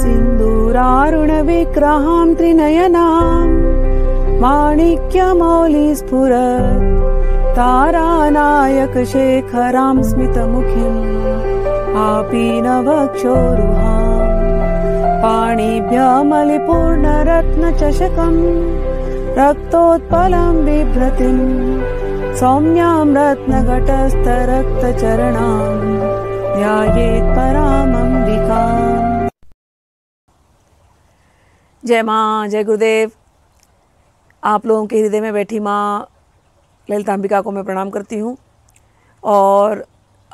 सिन्दूरारुण विग्रहां त्रिनयनाम् माणिक्यमौलि स्फुरत् तारानायक शेखरां स्मितमुखी आपी न भक्षोरुहा रक्तोत्पलं बिभ्रति सौम्यां रत्नगटस्थ ध्यायेत् परामम्बिकाम् जय माँ जय गुरुदेव आप लोगों के हृदय में बैठी माँ ललिताम्बिका को मैं प्रणाम करती हूँ और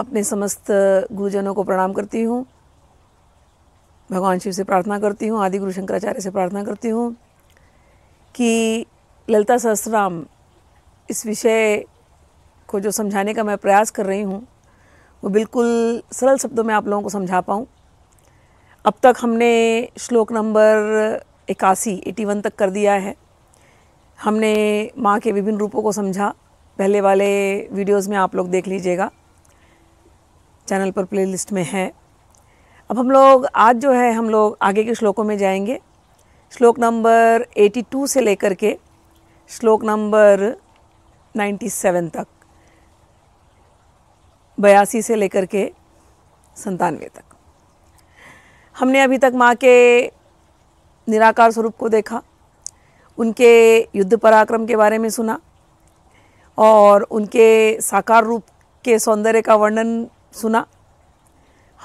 अपने समस्त गुरुजनों को प्रणाम करती हूँ भगवान शिव से प्रार्थना करती हूँ आदि गुरु शंकराचार्य से प्रार्थना करती हूँ कि ललिता सहस्राम इस विषय को जो समझाने का मैं प्रयास कर रही हूँ वो बिल्कुल सरल शब्दों में आप लोगों को समझा पाऊँ अब तक हमने श्लोक नंबर इक्यासी एटी वन तक कर दिया है हमने माँ के विभिन्न रूपों को समझा पहले वाले वीडियोस में आप लोग देख लीजिएगा चैनल पर प्लेलिस्ट में है अब हम लोग आज जो है हम लोग आगे के श्लोकों में जाएंगे श्लोक नंबर 82 से लेकर के श्लोक नंबर 97 तक बयासी से लेकर के संतानवे तक हमने अभी तक माँ के निराकार स्वरूप को देखा उनके युद्ध पराक्रम के बारे में सुना और उनके साकार रूप के सौंदर्य का वर्णन सुना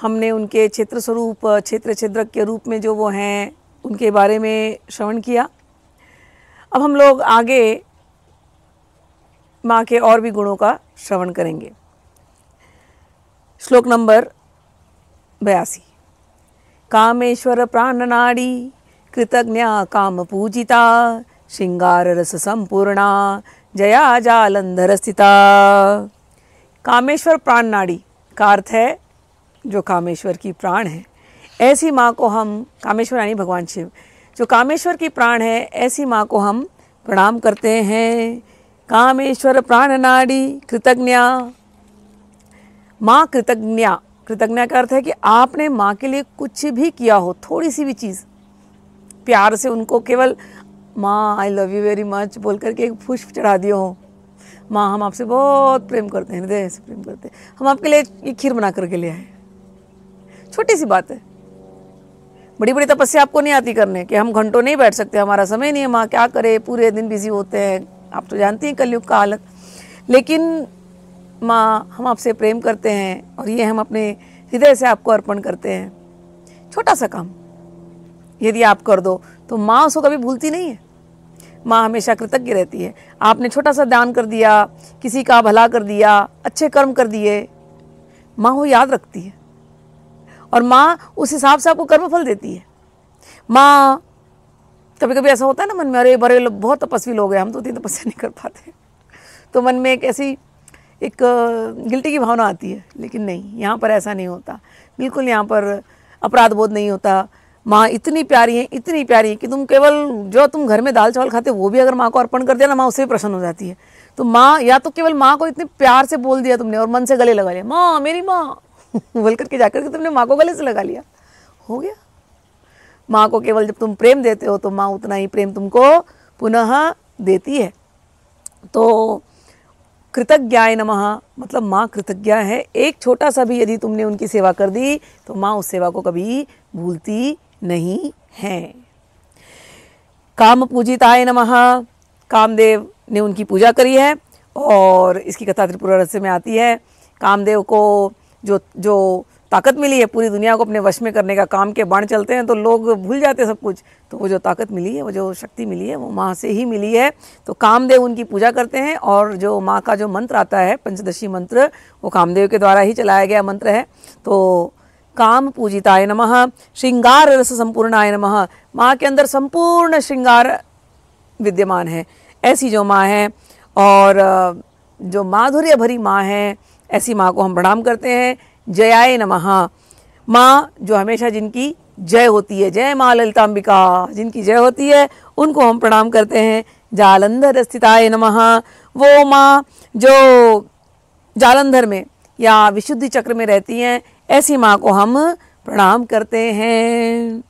हमने उनके क्षेत्र स्वरूप क्षेत्र छिद्र के रूप में जो वो हैं उनके बारे में श्रवण किया अब हम लोग आगे माँ के और भी गुणों का श्रवण करेंगे श्लोक नंबर बयासी कामेश्वर प्राणनाड़ी कृतज्ञा रस संपूर्णा जया जालंधर स्थिता कामेश्वर प्राण नाड़ी का अर्थ है जो कामेश्वर की प्राण है ऐसी माँ को हम कामेश्वर यानी भगवान शिव जो कामेश्वर की प्राण है ऐसी माँ को हम प्रणाम करते हैं कामेश्वर प्राण नाड़ी कृतज्ञा माँ कृतज्ञा कृतज्ञा का अर्थ है कि आपने माँ के लिए कुछ भी किया हो थोड़ी सी भी चीज़ प्यार से उनको केवल माँ I love you very much बोल करके एक पुष्प चढ़ा दियो हो माँ हम आपसे बहुत प्रेम करते हैं हृदय से प्रेम करते हैं हम आपके लिए ये खीर बना करके ले आए छोटी सी बात है बड़ी बड़ी तपस्या आपको नहीं आती करने कि हम घंटों नहीं बैठ सकते हमारा समय नहीं है माँ क्या करे पूरे दिन बिजी होते हैं आप तो जानती हैं कलयुग का हालत लेकिन माँ हम आपसे प्रेम करते हैं और ये हम अपने हृदय से आपको अर्पण करते हैं छोटा सा काम यदि आप कर दो तो माँ उसको कभी भूलती नहीं है माँ हमेशा कृतज्ञ रहती है आपने छोटा सा दान कर दिया किसी का भला कर दिया अच्छे कर्म कर दिए माँ वो याद रखती है और माँ उस हिसाब से आपको कर्मफल देती है माँ कभी कभी ऐसा होता है ना मन में अरे बड़े लोग बहुत तपस्वी लोग हैं हम तो उतनी तपस्या नहीं कर पाते तो मन में एक ऐसी एक गिल्टी की भावना आती है लेकिन नहीं यहाँ पर ऐसा नहीं होता बिल्कुल यहाँ पर अपराध बोध नहीं होता माँ इतनी प्यारी है इतनी प्यारी है कि तुम केवल जो तुम घर में दाल चावल खाते वो भी अगर माँ को अर्पण कर दिया ना माँ उससे भी प्रसन्न हो जाती है तो माँ या तो केवल माँ को इतने प्यार से बोल दिया तुमने और मन से गले लगा लिया माँ मेरी माँ बोल करके जाकर के तुमने माँ को गले से लगा लिया हो गया माँ को केवल जब तुम प्रेम देते हो तो माँ उतना ही प्रेम तुमको पुनः देती है तो कृतज्ञाय नमः मतलब माँ कृतज्ञ है एक छोटा सा भी यदि तुमने उनकी सेवा कर दी तो माँ उस सेवा को कभी भूलती नहीं हैं काम पूजिताय नम कामदेव ने उनकी पूजा करी है और इसकी कथा त्रिपुरा रहस्य में आती है कामदेव को जो जो ताकत मिली है पूरी दुनिया को अपने वश में करने का काम के बाण चलते हैं तो लोग भूल जाते हैं सब कुछ तो वो जो ताकत मिली है वो जो शक्ति मिली है वो माँ से ही मिली है तो कामदेव उनकी पूजा करते हैं और जो माँ का जो मंत्र आता है पंचदशी मंत्र वो कामदेव के द्वारा ही चलाया गया मंत्र है तो काम पूजिताय नम श्रृंगार रस संपूर्णाय नम माँ के अंदर संपूर्ण श्रृंगार विद्यमान है ऐसी जो माँ है और जो माधुर्य भरी माँ है ऐसी माँ को हम प्रणाम करते हैं जयाय नमः माँ जो हमेशा जिनकी जय होती है जय माँ ललिताम्बिका जिनकी जय होती है उनको हम प्रणाम करते हैं जालंधर स्थिताय नमः वो माँ जो जालंधर में या विशुद्धि चक्र में रहती हैं ऐसी माँ को हम प्रणाम करते हैं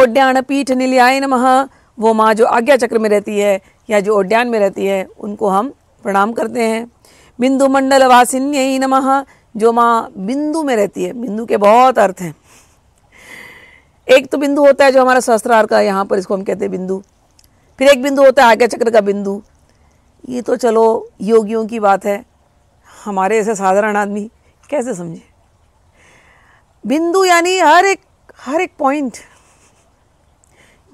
ओड्यान पीठ निलयाय नमः वो माँ जो आज्ञा चक्र में रहती है या जो उड्यान में रहती है उनको हम प्रणाम करते हैं बिंदु मंडल वासिन्य नमः जो माँ बिंदु में रहती है बिंदु के बहुत अर्थ हैं एक तो बिंदु होता है जो हमारा शस्त्रार का यहाँ पर इसको हम कहते हैं बिंदु फिर एक बिंदु होता है आज्ञा चक्र का बिंदु ये तो चलो योगियों की बात है हमारे ऐसे साधारण आदमी कैसे समझे बिंदु यानी हर एक हर एक पॉइंट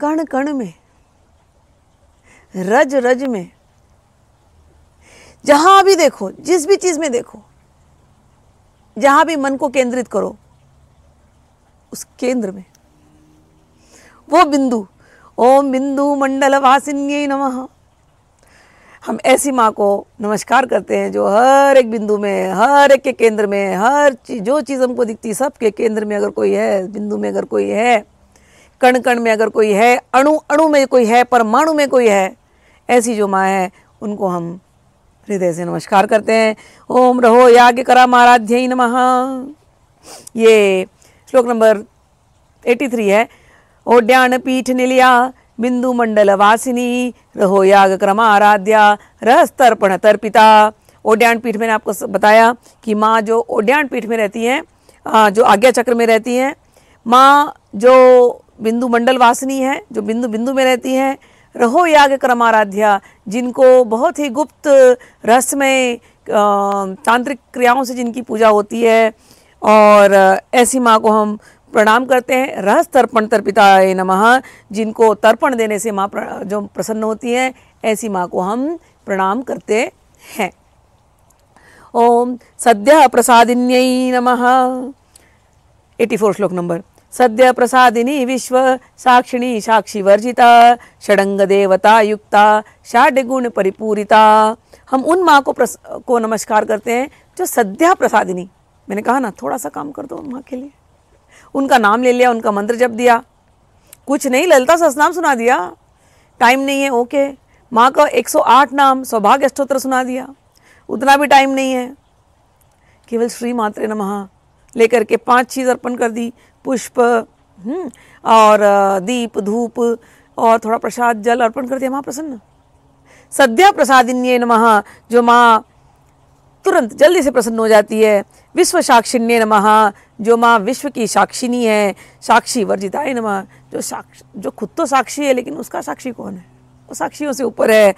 कण कण में रज रज में जहां भी देखो जिस भी चीज में देखो जहां भी मन को केंद्रित करो उस केंद्र में वो बिंदु ओम बिंदु मंडल वासिन्य नमः हम ऐसी माँ को नमस्कार करते हैं जो हर एक बिंदु में हर एक के केंद्र में हर चीज जो चीज़ हमको दिखती है सब के केंद्र में अगर कोई है बिंदु में अगर कोई है कण कण में अगर कोई है अणु अणु में कोई है परमाणु में कोई है ऐसी जो माँ है उनको हम हृदय से नमस्कार करते हैं ओम रहो याज्ञ करा माराध्य ही ये श्लोक नंबर 83 है ओड्यान पीठ निलिया बिंदु मंडल वासिनी रहो याग क्रम आराध्या रहस्तर्पण तर्पिता ओड्यान पीठ मैंने आपको बताया कि माँ जो ओड्यान पीठ में रहती हैं जो आज्ञा चक्र में रहती हैं माँ जो बिंदु मंडल वासिनी है जो बिंदु बिंदु में रहती हैं रहो याग क्रम आराध्या जिनको बहुत ही गुप्त रहस्यमय में तांत्रिक क्रियाओं से जिनकी पूजा होती है और ऐसी माँ को हम प्रणाम करते हैं रहस्य तर्पण तर्पिता नम जिनको तर्पण देने से माँ जो प्रसन्न होती हैं ऐसी माँ को हम प्रणाम करते हैं ओम सद्य प्रसादिन्य नम एटी फोर श्लोक नंबर सद्य प्रसादिनी विश्व साक्षिणी साक्षी वर्जिता षडंग देवता युक्ता षाढ़ गुण परिपूरिता हम उन माँ को प्रस को नमस्कार करते हैं जो सद्या प्रसादिनी मैंने कहा ना थोड़ा सा काम कर दो माँ के लिए उनका नाम ले लिया उनका मंत्र जप दिया कुछ नहीं ललिता नाम सुना दिया टाइम नहीं है ओके माँ का 108 नाम सौभाग्य अष्टोत्र सुना दिया उतना भी टाइम नहीं है केवल श्री मात्र नमः लेकर के पांच चीज़ अर्पण कर दी पुष्प हम्म, और दीप धूप और थोड़ा प्रसाद जल अर्पण कर दिया माँ प्रसन्न सद्या प्रसादिन्य नमः जो माँ तुरंत जल्दी से प्रसन्न हो जाती है विश्व साक्षिण्य नम जो माँ विश्व की साक्षिनी है साक्षी वर्जिताय नम जो साक्ष जो खुद तो साक्षी है लेकिन उसका साक्षी कौन है वो साक्षियों से ऊपर है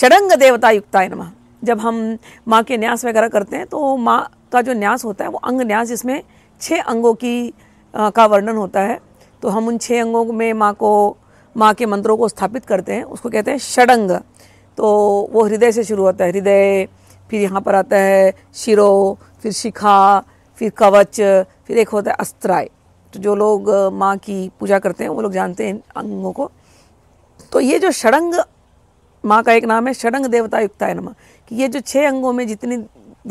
षडंग देवता युक्ताय नमः जब हम माँ के न्यास वगैरह करते हैं तो माँ का जो न्यास होता है वो अंग न्यास जिसमें छः अंगों की आ, का वर्णन होता है तो हम उन छः अंगों में माँ को माँ के मंत्रों को स्थापित करते हैं उसको कहते हैं षडंग तो वो हृदय से शुरू होता है हृदय फिर यहाँ पर आता है शिरो फिर शिखा फिर कवच फिर एक होता है अस्त्राय तो जो लोग माँ की पूजा करते हैं वो लोग जानते हैं इन अंगों को तो ये जो षडंग माँ का एक नाम है षडंग देवता है नमा कि ये जो छः अंगों में जितनी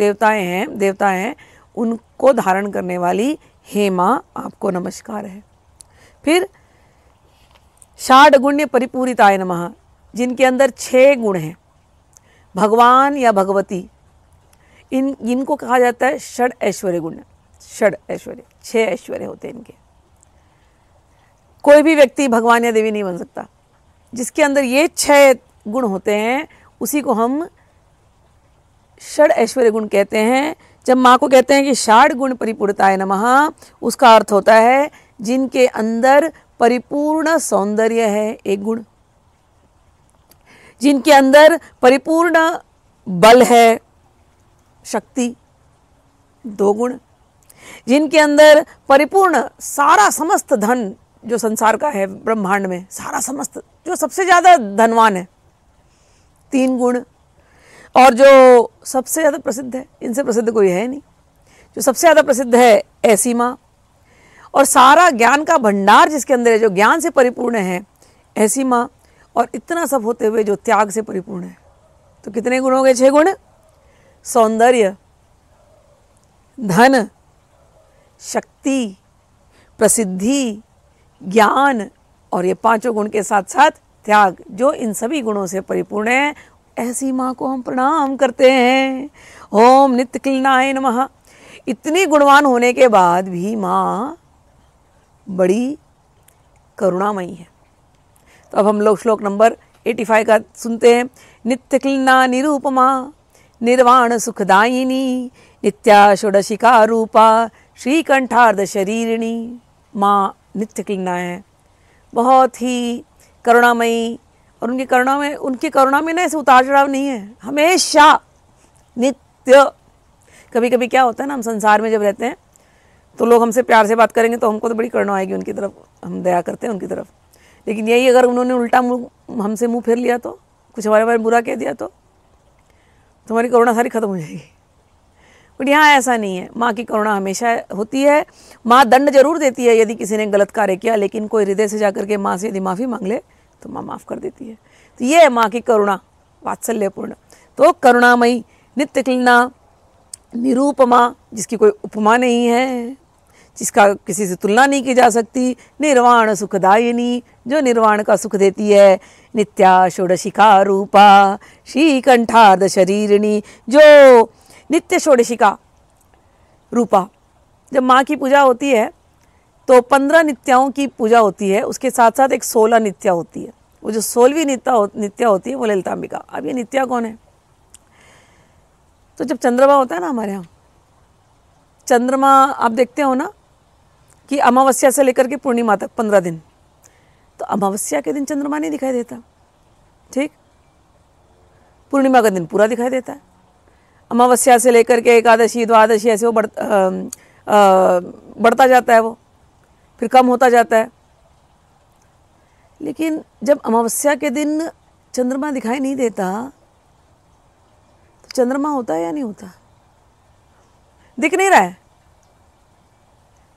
देवताएं हैं देवताएं हैं उनको धारण करने वाली हे माँ आपको नमस्कार है फिर षाढ़ गुण्य परिपूरिताय नमः जिनके अंदर छः गुण हैं भगवान या भगवती इन इनको कहा जाता है षड ऐश्वर्य गुण षड ऐश्वर्य छह ऐश्वर्य होते हैं इनके कोई भी व्यक्ति भगवान या देवी नहीं बन सकता जिसके अंदर ये छह गुण होते हैं उसी को हम षड ऐश्वर्य गुण कहते हैं जब माँ को कहते हैं कि षाढ़ गुण परिपूर्णता है नमः उसका अर्थ होता है जिनके अंदर परिपूर्ण सौंदर्य है एक गुण जिनके अंदर परिपूर्ण बल है शक्ति दो गुण जिनके अंदर परिपूर्ण सारा समस्त धन जो संसार का है ब्रह्मांड में सारा समस्त जो सबसे ज़्यादा धनवान है तीन गुण और जो सबसे ज़्यादा प्रसिद्ध है इनसे प्रसिद्ध कोई है नहीं जो सबसे ज़्यादा प्रसिद्ध है ऐसी माँ और सारा ज्ञान का भंडार जिसके अंदर है जो ज्ञान से परिपूर्ण है ऐसी माँ और इतना सब होते हुए जो त्याग से परिपूर्ण है तो कितने गुण हो गए छह गुण सौंदर्य धन शक्ति प्रसिद्धि ज्ञान और ये पांचों गुण के साथ साथ त्याग जो इन सभी गुणों से परिपूर्ण है ऐसी माँ को हम प्रणाम करते हैं ओम नित्य किलनाय नमः इतनी गुणवान होने के बाद भी माँ बड़ी करुणामयी है तो अब हम लोग श्लोक नंबर 85 का सुनते हैं नित्य क्लिना निरूपमा निर्वाण सुखदायिनी नित्या षोडशिका रूपा श्रीकंठार्ध शरीरिणी माँ नित्य क्लिना है बहुत ही करुणामयी और उनकी करुणा में उनकी करुणा में ना ऐसे उतार चढ़ाव नहीं है हमेशा नित्य कभी कभी क्या होता है ना हम संसार में जब रहते हैं तो लोग हमसे प्यार से बात करेंगे तो हमको तो बड़ी करुणा आएगी उनकी तरफ हम दया करते हैं उनकी तरफ लेकिन यही अगर उन्होंने उल्टा मुँह हमसे मुँह फेर लिया तो कुछ हमारे बारे में बुरा कह दिया तो तुम्हारी तो करुणा सारी ख़त्म हो जाएगी बट यहाँ ऐसा नहीं है माँ की करुणा हमेशा होती है माँ दंड जरूर देती है यदि किसी ने गलत कार्य किया लेकिन कोई हृदय से जा के माँ से यदि माफ़ी मांग ले तो माँ माफ़ कर देती है तो ये है माँ की करुणा वात्सल्यपूर्ण तो करुणामयी नित्य निरूपमा जिसकी कोई उपमा नहीं है जिसका किसी से तुलना नहीं की जा सकती निर्वाण सुखदायिनी जो निर्वाण का सुख देती है नित्या षोडशिका रूपा श्रीकंठार्ध शरीरिणी जो नित्य षोडशिका रूपा जब माँ की पूजा होती है तो पंद्रह नित्याओं की पूजा होती है उसके साथ साथ एक सोलह नित्या होती है वो जो सोलहवीं नित्या हो, नित्या होती है वो ललिताम्बिका अब ये नित्या कौन है तो जब चंद्रमा होता है ना हमारे यहाँ चंद्रमा आप देखते हो ना कि अमावस्या से लेकर के पूर्णिमा तक पंद्रह दिन तो अमावस्या के दिन चंद्रमा नहीं दिखाई देता ठीक पूर्णिमा का दिन पूरा दिखाई देता है अमावस्या से लेकर के एकादशी द्वादशी ऐसे वो बढ़ बढ़ता जाता है वो फिर कम होता जाता है लेकिन जब अमावस्या के दिन चंद्रमा दिखाई नहीं देता तो चंद्रमा होता है या नहीं होता दिख नहीं रहा है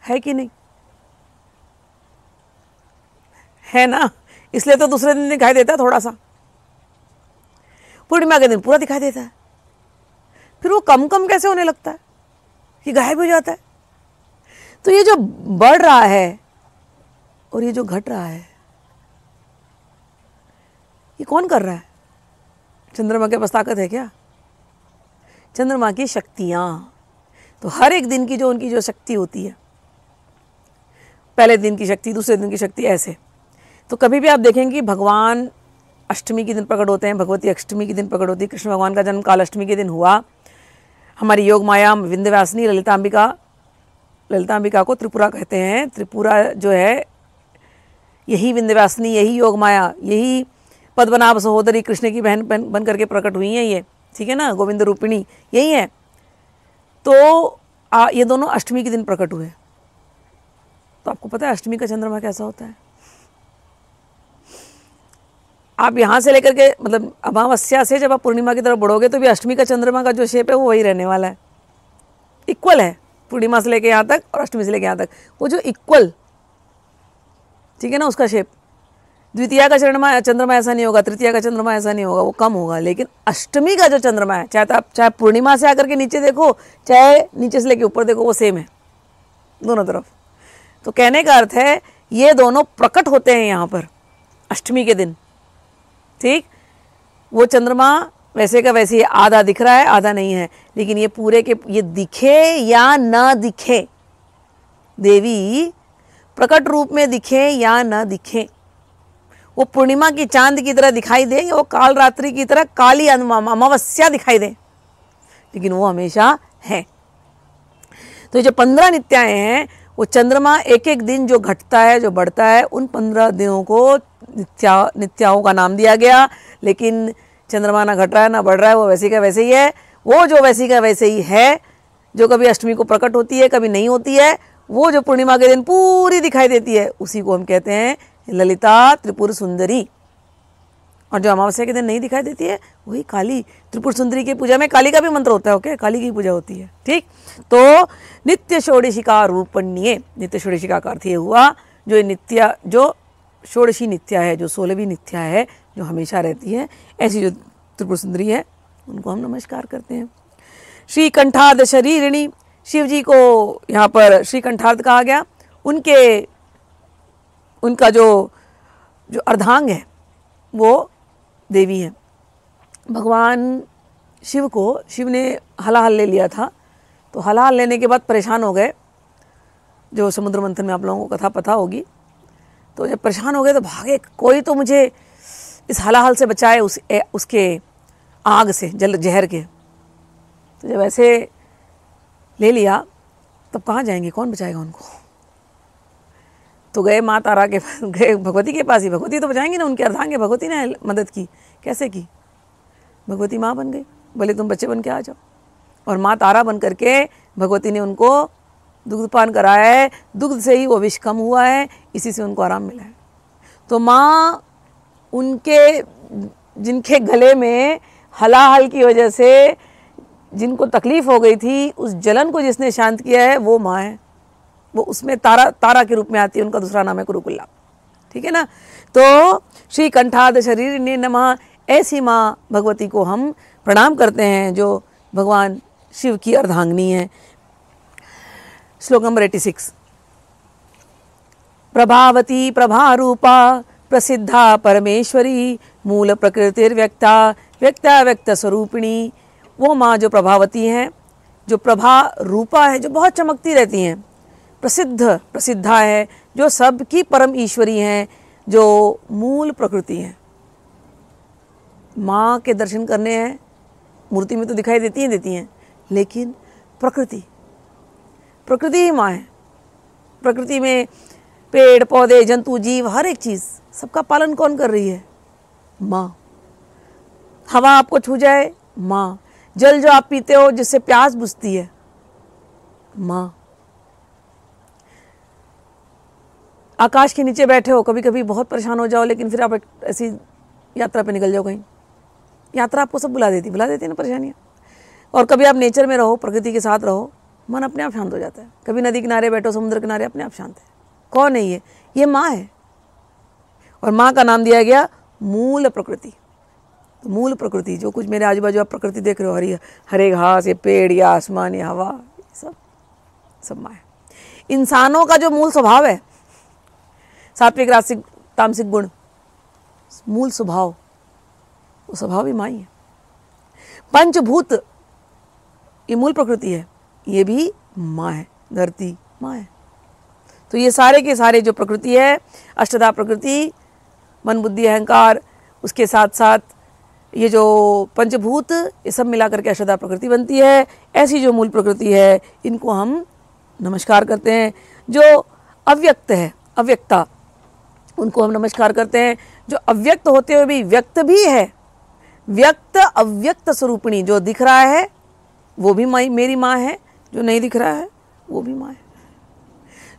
है कि नहीं है ना इसलिए तो दूसरे दिन दिखाई देता है थोड़ा सा पूर्णिमा के दिन पूरा दिखाई देता है फिर वो कम कम कैसे होने लगता है ये गायब हो जाता है तो ये जो बढ़ रहा है और ये जो घट रहा है ये कौन कर रहा है चंद्रमा के पास ताकत है क्या चंद्रमा की शक्तियाँ तो हर एक दिन की जो उनकी जो शक्ति होती है पहले दिन की शक्ति दूसरे दिन की शक्ति ऐसे तो कभी भी आप देखेंगे भगवान अष्टमी के दिन प्रकट होते हैं भगवती अष्टमी के दिन प्रकट होती है कृष्ण भगवान का जन्म काल अष्टमी के दिन हुआ हमारी योग माया विंध्यवासिनी ललिताम्बिका ललिताम्बिका को त्रिपुरा कहते हैं त्रिपुरा जो है यही विंध्यवासिनी यही योग माया यही पद्मनाभ सहोदरी कृष्ण की बहन बन, बन करके प्रकट हुई हैं ये ठीक है ना गोविंद रूपिणी यही है तो आ, ये दोनों अष्टमी के दिन प्रकट हुए तो आपको पता है अष्टमी का चंद्रमा कैसा होता है आप यहाँ से लेकर के मतलब अमावस्या से जब आप पूर्णिमा की तरफ बढ़ोगे तो भी अष्टमी का चंद्रमा का जो शेप है वो वही रहने वाला है इक्वल है पूर्णिमा से लेकर यहाँ तक और अष्टमी से लेकर यहाँ तक वो जो इक्वल ठीक है ना उसका शेप द्वितीय का चंद्रमा चंद्रमा ऐसा नहीं होगा तृतीय का चंद्रमा ऐसा नहीं होगा वो कम होगा लेकिन अष्टमी का जो चंद्रमा है चाहे तो आप चाहे पूर्णिमा से आकर के नीचे देखो चाहे नीचे से लेके ऊपर देखो वो सेम है दोनों तरफ तो कहने का अर्थ है ये दोनों प्रकट होते हैं यहाँ पर अष्टमी के दिन ठीक वो चंद्रमा वैसे का वैसे आधा दिख रहा है आधा नहीं है लेकिन ये पूरे के ये दिखे या ना दिखे देवी प्रकट रूप में दिखे या ना दिखे वो पूर्णिमा की चांद की तरह दिखाई दे या वो काल रात्रि की तरह काली अमावस्या दिखाई दे लेकिन वो हमेशा है तो जो पंद्रह नित्याएं हैं वो चंद्रमा एक एक दिन जो घटता है जो बढ़ता है उन पंद्रह दिनों को नित्या नित्याओं का नाम दिया गया लेकिन चंद्रमा ना घट रहा है ना बढ़ रहा है वो वैसे का वैसे ही है वो जो वैसे का वैसे ही है जो कभी अष्टमी को प्रकट होती है कभी नहीं होती है वो जो पूर्णिमा के दिन पूरी दिखाई देती है उसी को हम कहते हैं ललिता त्रिपुर सुंदरी और जो अमावस्या के दिन नहीं दिखाई देती है वही काली त्रिपुर सुंदरी की पूजा में काली का भी मंत्र होता है ओके काली की पूजा होती है ठीक तो नित्य षोड़शिका रूपण्य नित्य षोड़शिका का अर्थ ये हुआ जो नित्या जो षोड़शी नित्या है जो सोलहवीं नित्या है जो हमेशा रहती है ऐसी जो त्रिपुर सुंदरी है उनको हम नमस्कार करते हैं श्री कंठाद शरीरिणी शिव जी को यहाँ पर श्री कहा गया उनके उनका जो जो अर्धांग है वो देवी हैं भगवान शिव को शिव ने हलाहल ले लिया था तो हलाहल लेने के बाद परेशान हो गए जो समुद्र मंथन में आप लोगों को कथा पता होगी तो जब परेशान हो गए तो भागे कोई तो मुझे इस हलाहल से बचाए उस ए, उसके आग से जल जहर के तो जब ऐसे ले लिया तब कहाँ जाएंगे कौन बचाएगा उनको तो गए माँ तारा के पास गए भगवती के पास ही भगवती तो बचाएंगी ना उनके अर्धांगे भगवती ने मदद की कैसे की भगवती माँ बन गई बोले तुम बच्चे बन के आ जाओ और माँ तारा बन करके भगवती ने उनको दुग्ध पान कराया है दुग्ध से ही वो विष कम हुआ है इसी से उनको आराम मिला है तो माँ उनके जिनके गले में हलाहल की वजह से जिनको तकलीफ़ हो गई थी उस जलन को जिसने शांत किया है वो माँ है वो उसमें तारा तारा के रूप में आती है उनका दूसरा नाम है कुरुकुल्ला ठीक है ना तो श्री कंठाद शरीर ने नम ऐसी माँ भगवती को हम प्रणाम करते हैं जो भगवान शिव की अर्धांगिनी है श्लोक नंबर एटी सिक्स प्रभावती प्रभारूपा प्रसिद्धा परमेश्वरी मूल प्रकृतिर्व्यक्ता व्यक्ता व्यक्त स्वरूपिणी वो माँ जो प्रभावती हैं जो प्रभा रूपा है जो बहुत चमकती रहती हैं प्रसिद्ध प्रसिद्धा हैं जो सबकी परम ईश्वरी हैं जो मूल प्रकृति हैं माँ के दर्शन करने हैं मूर्ति में तो दिखाई देती हैं देती हैं लेकिन प्रकृति प्रकृति ही माँ है प्रकृति में पेड़ पौधे जंतु जीव हर एक चीज़ सबका पालन कौन कर रही है माँ हवा आपको छू जाए माँ जल जो आप पीते हो जिससे प्यास बुझती है माँ आकाश के नीचे बैठे हो कभी कभी बहुत परेशान हो जाओ लेकिन फिर आप ऐसी यात्रा पे निकल जाओ कहीं यात्रा आपको सब बुला देती बुला देती है ना परेशानियाँ और कभी आप नेचर में रहो प्रकृति के साथ रहो मन अपने आप शांत हो जाता है कभी नदी किनारे बैठो समुद्र किनारे अपने आप शांत है कौन है ये ये माँ है और माँ का नाम दिया गया मूल प्रकृति तो मूल प्रकृति जो कुछ मेरे आजू बाजू आप प्रकृति देख रहे हो हरी हरे घास ये पेड़ या आसमान या हवा ये सब सब माँ है इंसानों का जो मूल स्वभाव है सात्विक रासिक तामसिक गुण मूल स्वभाव वो स्वभाव ही माई है पंचभूत ये मूल प्रकृति है ये भी माँ है धरती माँ है तो ये सारे के सारे जो प्रकृति है अष्टदा प्रकृति मन बुद्धि अहंकार उसके साथ साथ ये जो पंचभूत ये सब मिला करके अष्टदा प्रकृति बनती है ऐसी जो मूल प्रकृति है इनको हम नमस्कार करते हैं जो अव्यक्त है अव्यक्ता उनको हम नमस्कार करते हैं जो अव्यक्त होते हुए भी व्यक्त भी है व्यक्त अव्यक्त स्वरूपिणी जो दिख रहा है वो भी माई मेरी माँ है जो नहीं दिख रहा है वो भी माँ है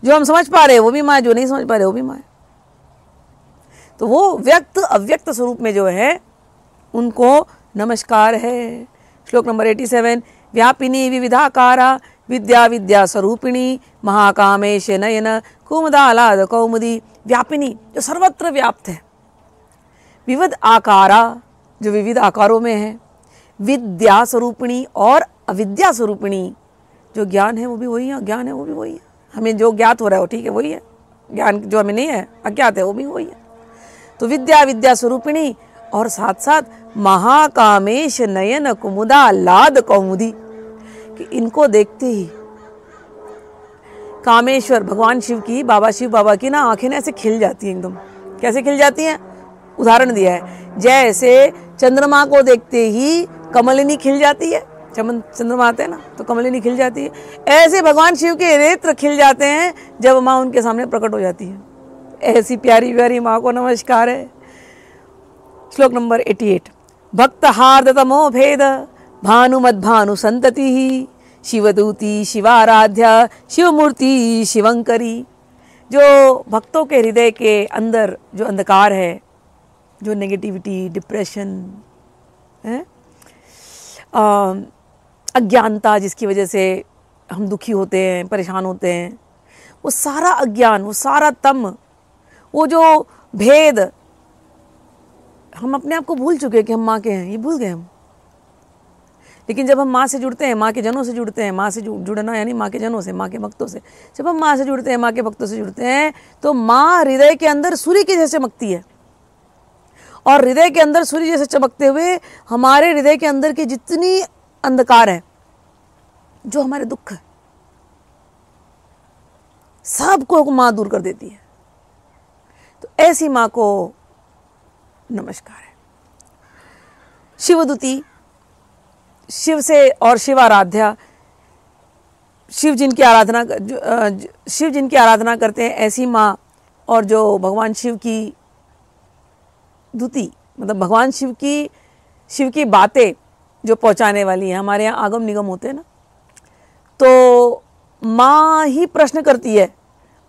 जो हम समझ पा रहे हैं वो भी माँ है जो नहीं समझ पा रहे वो भी माँ है तो वो व्यक्त अव्यक्त स्वरूप में जो है उनको नमस्कार है श्लोक नंबर एटी सेवन व्यापिनी विविधाकारा विद्या विद्या स्वरूपिणी महाकामेश नयन कुमदालाद कौमुदी व्यापिनी जो सर्वत्र व्याप्त है विविध आकारा जो विविध आकारों में है विद्या स्वरूपिणी और अविद्या स्वरूपिणी जो ज्ञान है वो भी वही है अज्ञान है वो भी वही है हमें जो ज्ञात हो रहा है वो ठीक है वही है ज्ञान जो हमें नहीं है अज्ञात है वो भी वही है तो विद्या विद्या स्वरूपिणी और साथ साथ महाकामेश नयन कुमुदा लाद कौमुदी कि इनको देखते ही कामेश्वर भगवान शिव की बाबा शिव बाबा की ना आंखें ना ऐसे खिल जाती हैं एकदम कैसे खिल जाती हैं उदाहरण दिया है जैसे चंद्रमा को देखते ही कमलिनी खिल जाती है चमन चंद्रमा आते हैं ना तो कमलिनी खिल जाती है ऐसे भगवान शिव के नेत्र खिल जाते हैं जब माँ उनके सामने प्रकट हो जाती है ऐसी प्यारी प्यारी माँ को नमस्कार है श्लोक नंबर 88 भक्त हार्द तमो भेद भानु मद भानु संतति ही शिवदूती शिवाराध्या शिवमूर्ति शिवंकरी जो भक्तों के हृदय के अंदर जो अंधकार है जो नेगेटिविटी डिप्रेशन है अज्ञानता जिसकी वजह से हम दुखी होते हैं परेशान होते हैं वो सारा अज्ञान वो सारा तम वो जो भेद हम अपने आप को भूल चुके हैं कि हम माँ के हैं ये भूल गए हम लेकिन जब हम माँ से जुड़ते हैं माँ के जनों से जुड़ते हैं माँ से जुड़ना यानी माँ के जनों से माँ के भक्तों से जब हम माँ से जुड़ते हैं माँ के भक्तों से जुड़ते हैं तो माँ हृदय के अंदर सूर्य के जैसे मकती है और हृदय के अंदर सूर्य जैसे चमकते हुए हमारे हृदय के अंदर की जितनी अंधकार है जो हमारे दुख है सबको माँ दूर कर देती है तो ऐसी माँ को नमस्कार है शिवदूती शिव से और शिव आराध्या शिव जिनकी आराधना शिव जिनकी आराधना करते हैं ऐसी माँ और जो भगवान शिव की दूती मतलब भगवान शिव की शिव की बातें जो पहुंचाने वाली हैं हमारे यहाँ आगम निगम होते हैं ना तो माँ ही प्रश्न करती है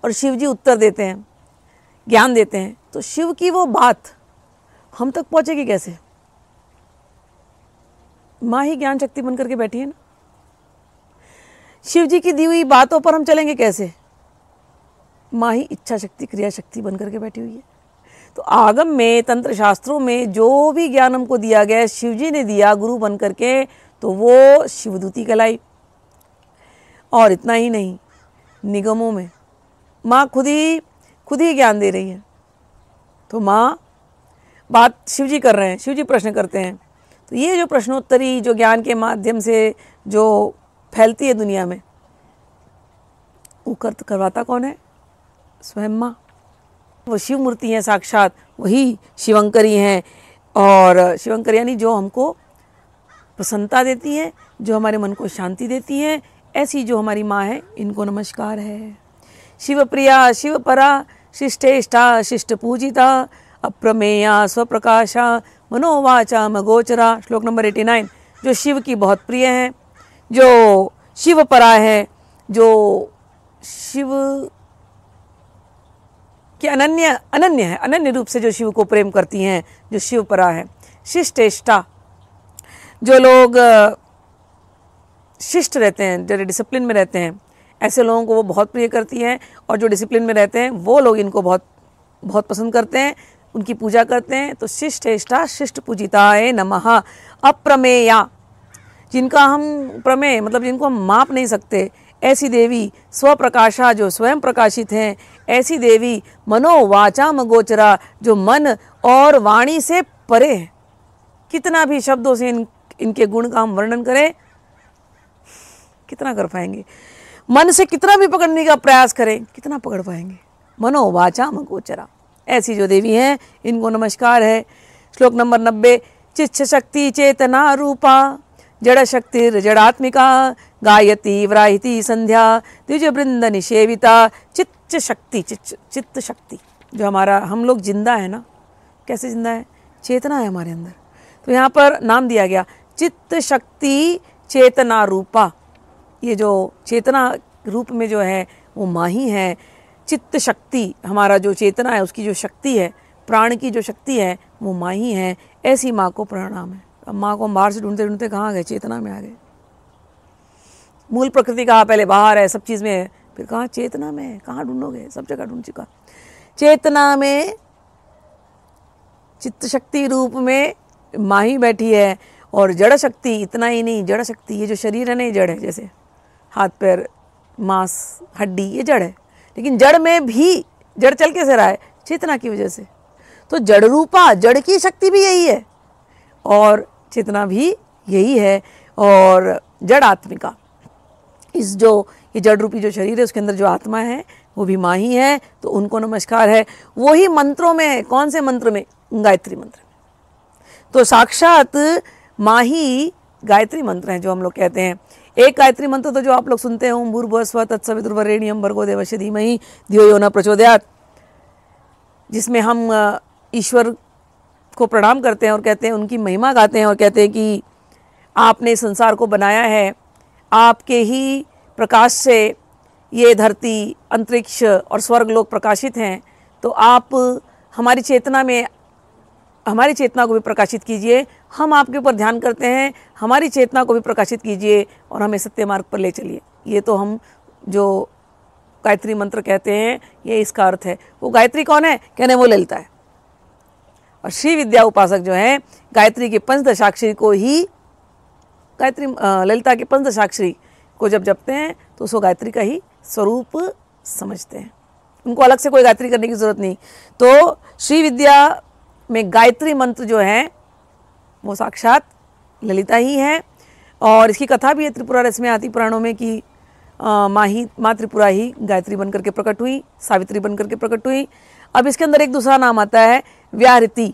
और शिव जी उत्तर देते हैं ज्ञान देते हैं तो शिव की वो बात हम तक पहुँचेगी कैसे माँ ही ज्ञान शक्ति बन करके बैठी है ना शिव जी की दी हुई बातों पर हम चलेंगे कैसे माँ ही इच्छा शक्ति क्रिया शक्ति बन करके बैठी हुई है तो आगम में तंत्र शास्त्रों में जो भी ज्ञान हमको दिया गया है शिव जी ने दिया गुरु बन करके तो वो शिवदूती कहलाई और इतना ही नहीं निगमों में माँ खुद ही खुद ही ज्ञान दे रही है तो माँ बात शिव जी कर रहे हैं शिव जी प्रश्न करते हैं तो ये जो प्रश्नोत्तरी जो ज्ञान के माध्यम से जो फैलती है दुनिया में वो कर करवाता कौन है स्वयं माँ वो शिव मूर्ति हैं साक्षात वही शिवंकरी हैं और शिवंकर यानी जो हमको प्रसन्नता देती हैं जो हमारे मन को शांति देती हैं ऐसी जो हमारी माँ है इनको नमस्कार है शिव प्रिया शिव परा शिष्टेष्ठा शिष्ट पूजिता अप्रमेया स्वप्रकाशा मनोवाचा मगोचरा श्लोक नंबर 89 जो शिव की बहुत प्रिय हैं जो शिव पराय है जो शिव के अनन्य अनन्य है अनन्य रूप से जो शिव को प्रेम करती हैं जो शिव परा है शिष्टेष्टा जो लोग शिष्ट रहते हैं जो डिसिप्लिन में रहते हैं ऐसे लोगों को वो बहुत प्रिय करती हैं और जो डिसिप्लिन में रहते हैं वो लोग इनको बहुत बहुत पसंद करते हैं उनकी पूजा करते हैं तो शिष्ठेष्ठा शिष्ट पूजिताए नमः अप्रमेया जिनका हम प्रमेय मतलब जिनको हम माप नहीं सकते ऐसी देवी स्वप्रकाशा जो स्वयं प्रकाशित हैं ऐसी देवी मनोवाचा मगोचरा जो मन और वाणी से परे हैं कितना भी शब्दों से इन इनके गुण का हम वर्णन करें कितना कर पाएंगे मन से कितना भी पकड़ने का प्रयास करें कितना पकड़ पाएंगे मनोवाचा मगोचरा ऐसी जो देवी हैं इनको नमस्कार है श्लोक नंबर नब्बे चिच्छ शक्ति चेतना रूपा जड़ शक्ति जड़ात्मिका गायती व्राहिति संध्या द्विज वृंद निषेविता चित्त शक्ति चिच्च चित्त शक्ति जो हमारा हम लोग जिंदा है ना कैसे जिंदा है चेतना है हमारे अंदर तो यहाँ पर नाम दिया गया चित्त शक्ति चेतना रूपा ये जो चेतना रूप में जो है वो माही है चित्त शक्ति हमारा जो चेतना है उसकी जो शक्ति है प्राण की जो शक्ति है वो माँ ही है ऐसी माँ को प्रणाम है अब माँ को हम बाहर से ढूंढते ढूंढते कहाँ गए चेतना में आ गए मूल प्रकृति कहा पहले बाहर है सब चीज़ में है फिर कहाँ चेतना में है कहाँ ढूंढोगे सब जगह ढूंढ चुका चेतना में चित्त शक्ति रूप में माँ ही बैठी है और जड़ शक्ति इतना ही नहीं जड़ शक्ति ये जो शरीर है ना ये जड़ है जैसे हाथ पैर मांस हड्डी ये जड़ है लेकिन जड़ में भी जड़ चल कैसे रहा है चेतना की वजह से तो जड़ रूपा जड़ की शक्ति भी यही है और चेतना भी यही है और जड़ आत्मिका इस जो ये जड़ रूपी जो शरीर है उसके अंदर जो आत्मा है वो भी माँ ही है तो उनको नमस्कार है वो ही मंत्रों में है कौन से मंत्र में गायत्री मंत्र में तो साक्षात माँ ही गायत्री मंत्र हैं जो हम लोग कहते हैं एक गायत्री मंत्र तो जो आप लोग सुनते हैं ओम भूर्भुव स्व तत्सवितुर्वरेण्यम भर्गो देवश्य धीमहि धियो यो न प्रचोदयात जिसमें हम ईश्वर को प्रणाम करते हैं और कहते हैं उनकी महिमा गाते हैं और कहते हैं कि आपने संसार को बनाया है आपके ही प्रकाश से ये धरती अंतरिक्ष और स्वर्ग लोग प्रकाशित हैं तो आप हमारी चेतना में हमारी चेतना को भी प्रकाशित कीजिए हम आपके ऊपर ध्यान करते हैं हमारी चेतना को भी प्रकाशित कीजिए और हमें सत्य मार्ग पर ले चलिए ये तो हम जो गायत्री मंत्र कहते हैं ये इसका अर्थ है वो गायत्री कौन है कहने वो ललिता है और श्री विद्या उपासक जो है गायत्री के पंचदशाक्षरी को ही गायत्री ललिता के पंचदशाक्षरी को जब जपते हैं तो उसको गायत्री का ही स्वरूप समझते हैं उनको अलग से कोई गायत्री करने की ज़रूरत नहीं तो श्री विद्या में गायत्री मंत्र जो है वो साक्षात ललिता ही है और इसकी कथा भी है त्रिपुरा रस में आती पुराणों में कि माँ ही माँ त्रिपुरा ही गायत्री बनकर के प्रकट हुई सावित्री बनकर के प्रकट हुई अब इसके अंदर एक दूसरा नाम आता है व्याहृति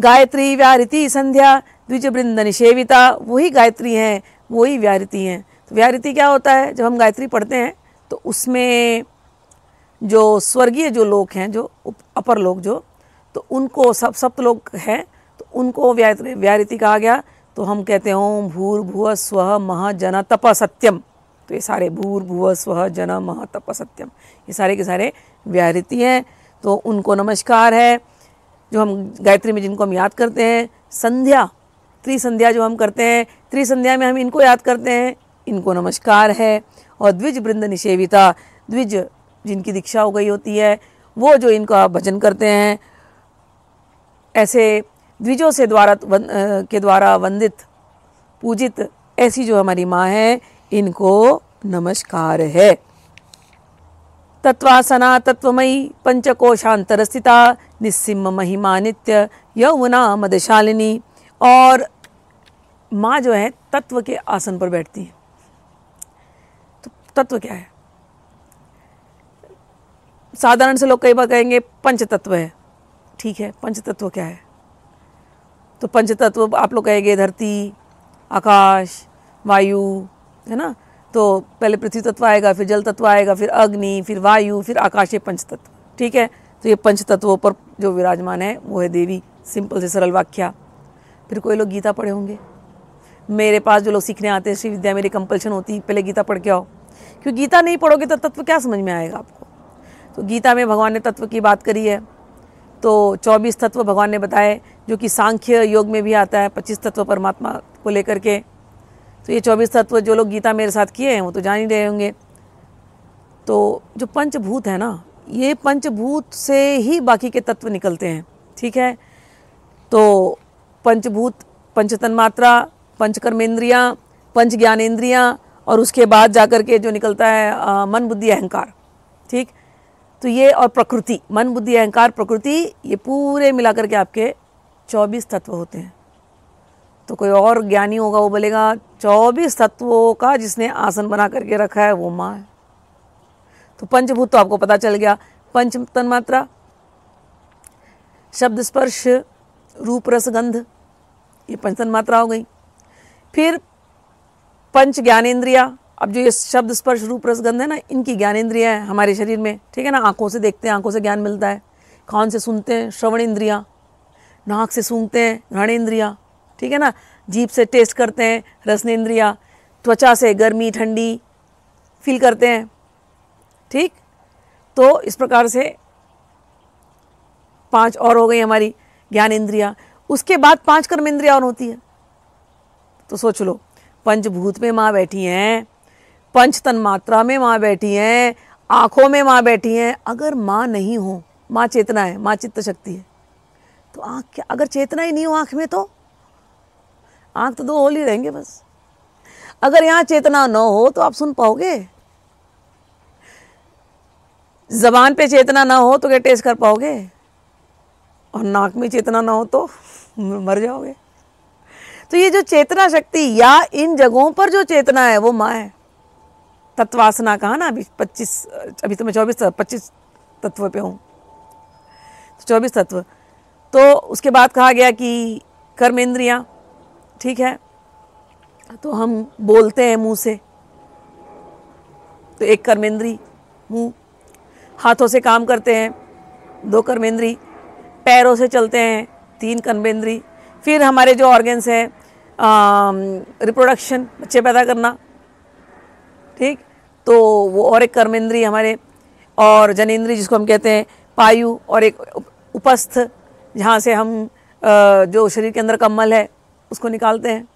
गायत्री व्याहृति संध्या द्विज वृंद निषेविता वही गायत्री हैं वही व्याहृति हैं तो व्याहृति क्या होता है जब हम गायत्री पढ़ते हैं तो उसमें जो स्वर्गीय जो लोग हैं जो अपर लोग जो तो उनको सब सप्त तो लोग हैं तो उनको व्यारिति कहा गया तो हम कहते हैं ओम भूर भुव स्व मह जन तप सत्यम तो ये सारे भूर भुव स्व जन मह तप सत्यम ये सारे के सारे व्यारिति हैं तो उनको नमस्कार है जो हम गायत्री में जिनको हम याद करते हैं संध्या त्रिसंध्या जो हम करते हैं त्रिसंध्या में हम इनको याद करते हैं इनको नमस्कार है और द्विज वृंद निषेविता द्विज जिनकी दीक्षा हो गई होती है वो जो इनका भजन करते हैं ऐसे द्विजों से द्वारा के द्वारा वंदित पूजित ऐसी जो हमारी माँ है इनको नमस्कार है तत्वासना तत्वमयी पंचकोशांतर स्थिता निस्सिम महिमा नित्य यमुना मदशालिनी और माँ जो है तत्व के आसन पर बैठती है तो तत्व क्या है साधारण से लोग कई बार कहेंगे पंच तत्व है ठीक है पंच तत्व क्या है तो पंच तत्व आप लोग कहेंगे धरती आकाश वायु है ना तो पहले पृथ्वी तत्व आएगा फिर जल तत्व आएगा फिर अग्नि फिर वायु फिर आकाश ये पंच तत्व ठीक है तो ये पंच तत्वों पर जो विराजमान है वो है देवी सिंपल से सरल वाक्या फिर कोई लोग गीता पढ़े होंगे मेरे पास जो लोग सीखने आते हैं श्री विद्या मेरी कंपल्शन होती पहले गीता पढ़ के आओ क्योंकि गीता नहीं पढ़ोगे तो तत्व क्या समझ में आएगा आपको तो गीता में भगवान ने तत्व की बात करी है तो 24 तत्व भगवान ने बताए जो कि सांख्य योग में भी आता है 25 तत्व परमात्मा को लेकर के तो ये 24 तत्व जो लोग गीता मेरे साथ किए हैं वो तो जान ही रहे होंगे तो जो पंचभूत है ना ये पंचभूत से ही बाकी के तत्व निकलते हैं ठीक है तो पंचभूत पंचतन मात्रा पंचकर्मेंद्रियाँ पंच ज्ञानेन्द्रियाँ और उसके बाद जा के जो निकलता है आ, मन बुद्धि अहंकार ठीक तो ये और प्रकृति मन बुद्धि अहंकार प्रकृति ये पूरे मिलाकर के आपके चौबीस तत्व होते हैं तो कोई और ज्ञानी होगा वो बोलेगा चौबीस तत्वों का जिसने आसन बना करके रखा है वो माँ है तो पंचभूत तो आपको पता चल गया पंच मात्रा शब्द स्पर्श रूप रस गंध ये पंच मात्रा हो गई फिर पंच ज्ञानेन्द्रिया अब जो ये शब्द स्पर्श रूप रसगंध है ना इनकी इंद्रिया हैं हमारे शरीर में ठीक है ना आँखों से देखते हैं आँखों से ज्ञान मिलता है कान से सुनते हैं श्रवण इंद्रिया नाक से सूंघते हैं घृण इंद्रिया ठीक है ना जीप से टेस्ट करते हैं रसनेन्द्रिया त्वचा से गर्मी ठंडी फील करते हैं ठीक तो इस प्रकार से पांच और हो गई हमारी ज्ञान इंद्रिया उसके बाद पांच कर्म इंद्रिया और होती है तो सोच लो पंचभूत में माँ बैठी हैं पंच तन मात्रा में माँ बैठी हैं आंखों में माँ बैठी हैं अगर माँ नहीं हो माँ चेतना है माँ चित्त शक्ति है तो आँख क्या अगर चेतना ही नहीं हो आँख में तो आँख तो दो होल ही रहेंगे बस अगर यहाँ चेतना न हो तो आप सुन पाओगे जबान पे चेतना ना हो तो क्या टेस्ट कर पाओगे और नाक में चेतना ना हो तो मर जाओगे तो ये जो चेतना शक्ति या इन जगहों पर जो चेतना है वो माँ है तत्वासना कहा ना अभी पच्चीस अभी तो मैं चौबीस पच्चीस तत्व पे हूँ तो चौबीस तत्व तो उसके बाद कहा गया कि कर्म ठीक है तो हम बोलते हैं मुंह से तो एक कर्मेंद्री मुंह हाथों से काम करते हैं दो कर्मेंद्री पैरों से चलते हैं तीन कर्मेंद्री फिर हमारे जो ऑर्गन्स हैं रिप्रोडक्शन बच्चे पैदा करना ठीक तो वो और एक कर्मेंद्री हमारे और जनेन्द्री जिसको हम कहते हैं पायु और एक उपस्थ जहाँ से हम जो शरीर के अंदर कम्बल है उसको निकालते हैं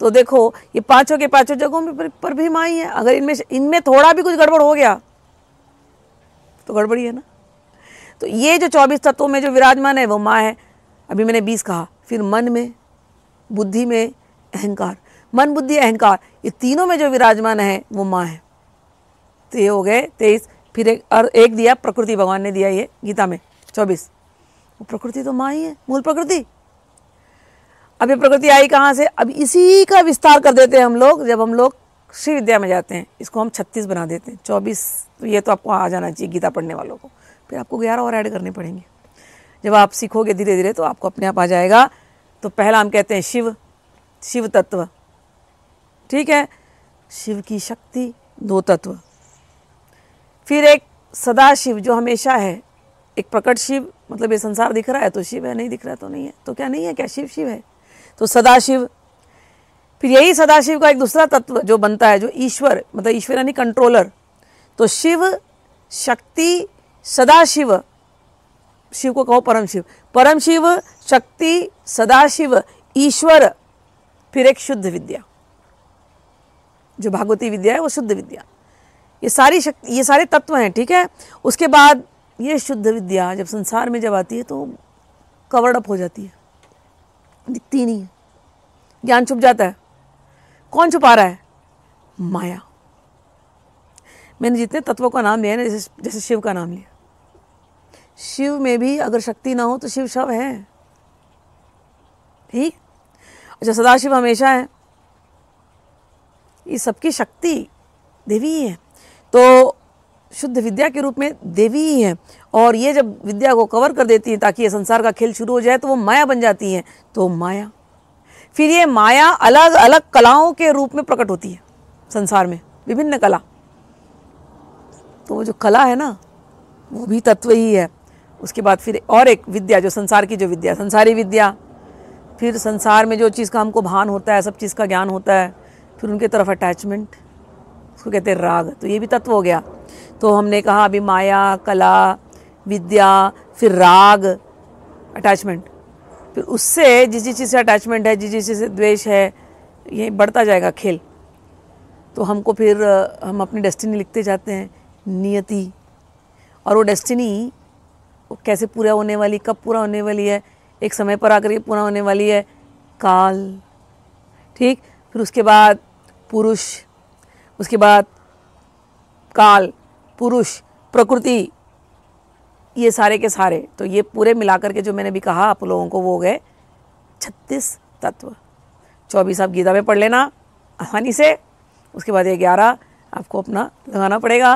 तो देखो ये पांचों के पांचों जगहों पर, पर भी माई है अगर इनमें इनमें थोड़ा भी कुछ गड़बड़ हो गया तो गड़बड़ी है ना तो ये जो चौबीस तत्वों में जो विराजमान है वो माँ है अभी मैंने बीस कहा फिर मन में बुद्धि में अहंकार मन बुद्धि अहंकार ये तीनों में जो विराजमान है वो माँ है तो ये हो गए तेईस फिर एक और एक दिया प्रकृति भगवान ने दिया ये गीता में चौबीस प्रकृति तो माँ ही है मूल प्रकृति अब ये प्रकृति आई कहाँ से अब इसी का विस्तार कर देते हैं हम लोग जब हम लोग श्री विद्या में जाते हैं इसको हम छत्तीस बना देते हैं चौबीस तो ये तो आपको आ जाना चाहिए गीता पढ़ने वालों को फिर आपको ग्यारह और ऐड करने पड़ेंगे जब आप सीखोगे धीरे धीरे तो आपको अपने आप आ जाएगा तो पहला हम कहते हैं शिव शिव तत्व ठीक है शिव की शक्ति दो तत्व फिर एक सदा शिव जो हमेशा है एक प्रकट शिव मतलब ये संसार दिख रहा है तो शिव है नहीं दिख रहा तो नहीं है तो क्या नहीं है क्या शिव शिव है तो सदाशिव फिर यही सदाशिव का एक दूसरा तत्व जो बनता है जो ईश्वर मतलब ईश्वर यानी कंट्रोलर तो शिव शक्ति सदाशिव शिव को कहो परम शिव परम शिव शक्ति सदाशिव ईश्वर फिर एक शुद्ध विद्या जो भागवती विद्या है वो शुद्ध विद्या ये सारी शक्ति ये सारे तत्व हैं ठीक है उसके बाद ये शुद्ध विद्या जब संसार में जब आती है तो कवर्ड अप हो जाती है दिखती नहीं है ज्ञान छुप जाता है कौन छुपा रहा है माया मैंने जितने तत्वों का नाम लिया ना जैसे जैसे शिव का नाम लिया शिव में भी अगर शक्ति ना हो तो शिव शव है ठीक अच्छा सदाशिव हमेशा है ये सबकी शक्ति देवी ही है तो शुद्ध विद्या के रूप में देवी ही है और ये जब विद्या को कवर कर देती है ताकि ये संसार का खेल शुरू हो जाए तो वो माया बन जाती है तो माया फिर ये माया अलग अलग कलाओं के रूप में प्रकट होती है संसार में विभिन्न कला तो वो जो कला है ना वो भी तत्व ही है उसके बाद फिर और एक विद्या जो संसार की जो विद्या संसारी विद्या फिर संसार में जो चीज़ का हमको भान होता है सब चीज़ का ज्ञान होता है फिर उनके तरफ अटैचमेंट उसको कहते हैं राग तो ये भी तत्व हो गया तो हमने कहा अभी माया कला विद्या फिर राग अटैचमेंट फिर उससे जिस जिस चीज़ से अटैचमेंट है जिस जिस चीज़ से द्वेष है ये बढ़ता जाएगा खेल तो हमको फिर हम अपनी डेस्टिनी लिखते जाते हैं नियति और वो डेस्टिनी कैसे पूरा होने वाली कब पूरा होने वाली है एक समय पर आकर ये पूरा होने वाली है काल ठीक फिर उसके बाद पुरुष उसके बाद काल पुरुष प्रकृति ये सारे के सारे तो ये पूरे मिलाकर के जो मैंने भी कहा आप लोगों को वो गए छत्तीस तत्व चौबीस आप गीता में पढ़ लेना आसानी से उसके बाद ये ग्यारह आपको अपना लगाना पड़ेगा